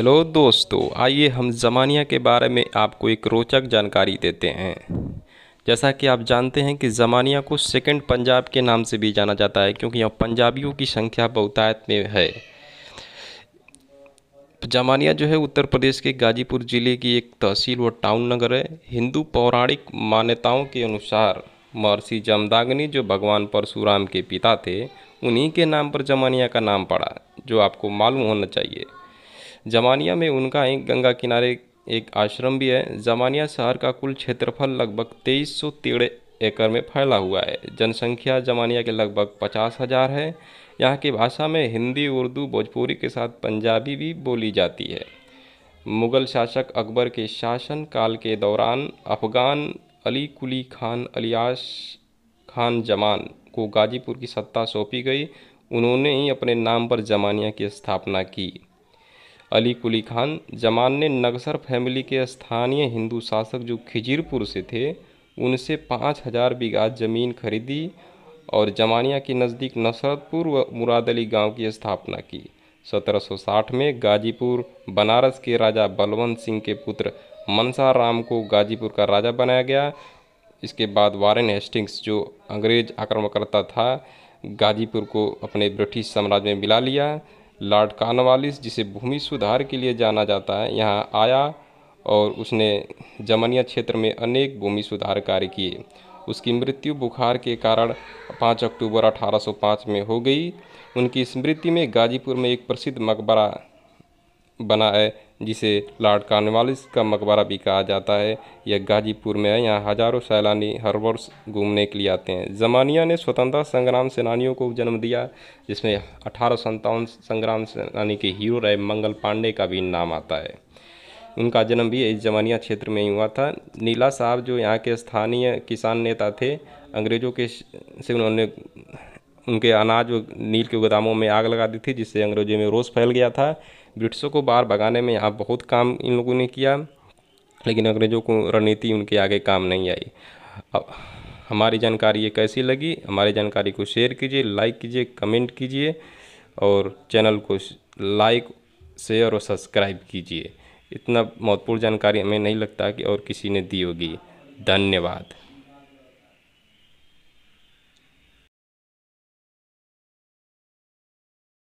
hello दोस्तों आइए हम ज़मानिया के बारे में आपको एक रोचक जानकारी देते हैं जैसा कि आप जानते हैं कि ज़मानिया को सेकंड पंजाब के नाम से भी जाना जाता है क्योंकि यहाँ पंजाबियों की संख्या बहुतायत में है जमानिया जो है उत्तर प्रदेश के गाजीपुर ज़िले की एक तहसील व टाउन नगर है हिंदू पौराणिक मान्यताओं के अनुसार महर्षि जमदाग्नि जो भगवान परशुराम के पिता थे उन्हीं के नाम पर जमानिया का नाम पड़ा जो आपको मालूम होना चाहिए जमानिया में उनका एक गंगा किनारे एक आश्रम भी है जमानिया शहर का कुल क्षेत्रफल लगभग तेईस सौ एकड़ में फैला हुआ है जनसंख्या जमानिया के लगभग पचास हज़ार है यहाँ की भाषा में हिंदी उर्दू भोजपुरी के साथ पंजाबी भी बोली जाती है मुग़ल शासक अकबर के शासन काल के दौरान अफगान अली कुली खान अलियास खान जमान को गाजीपुर की सत्ता सौंपी गई उन्होंने ही अपने नाम पर जमानिया की स्थापना की अली कुली खान जमान ने नगसर फैमिली के स्थानीय हिंदू शासक जो खिजीरपुर से थे उनसे पाँच हज़ार बीघा ज़मीन खरीदी और जमानिया के नज़दीक नसरतपुर व मुराद अली गाँव की स्थापना की 1760 में गाजीपुर बनारस के राजा बलवंत सिंह के पुत्र मनसा राम को गाजीपुर का राजा बनाया गया इसके बाद वारेन हेस्टिंग्स जो अंग्रेज आक्रमणकर्ता था गाजीपुर को अपने ब्रिटिश साम्राज्य में मिला लिया लॉर्ड कानवालिस जिसे भूमि सुधार के लिए जाना जाता है यहाँ आया और उसने जमनिया क्षेत्र में अनेक भूमि सुधार कार्य किए उसकी मृत्यु बुखार के कारण 5 अक्टूबर 1805 में हो गई उनकी स्मृति में गाजीपुर में एक प्रसिद्ध मकबरा बना है जिसे लॉर्ड कार्नवालिस का मकबरा भी कहा जाता है यह गाजीपुर में है यहाँ हज़ारों सैलानी हर वर्ष घूमने के लिए आते हैं जमानिया ने स्वतंत्रता संग्राम सेनानियों को जन्म दिया जिसमें अठारह संग्राम सेनानी के हीरो रहे मंगल पांडे का भी नाम आता है उनका जन्म भी इस जमानिया क्षेत्र में ही हुआ था नीला साहब जो यहाँ के स्थानीय किसान नेता थे अंग्रेज़ों के से उन्होंने उनके अनाज नील के गोदामों में आग लगा दी थी जिससे अंग्रेजों में रोष फैल गया था ब्रिटिशों को बाहर भगाने में यहाँ बहुत काम इन लोगों ने किया लेकिन अंग्रेज़ों को रणनीति उनके आगे काम नहीं आई अब हमारी जानकारी ये कैसी लगी हमारी जानकारी को शेयर कीजिए लाइक कीजिए कमेंट कीजिए और चैनल को लाइक शेयर और सब्सक्राइब कीजिए इतना महत्वपूर्ण जानकारी हमें नहीं लगता कि और किसी ने दी होगी धन्यवाद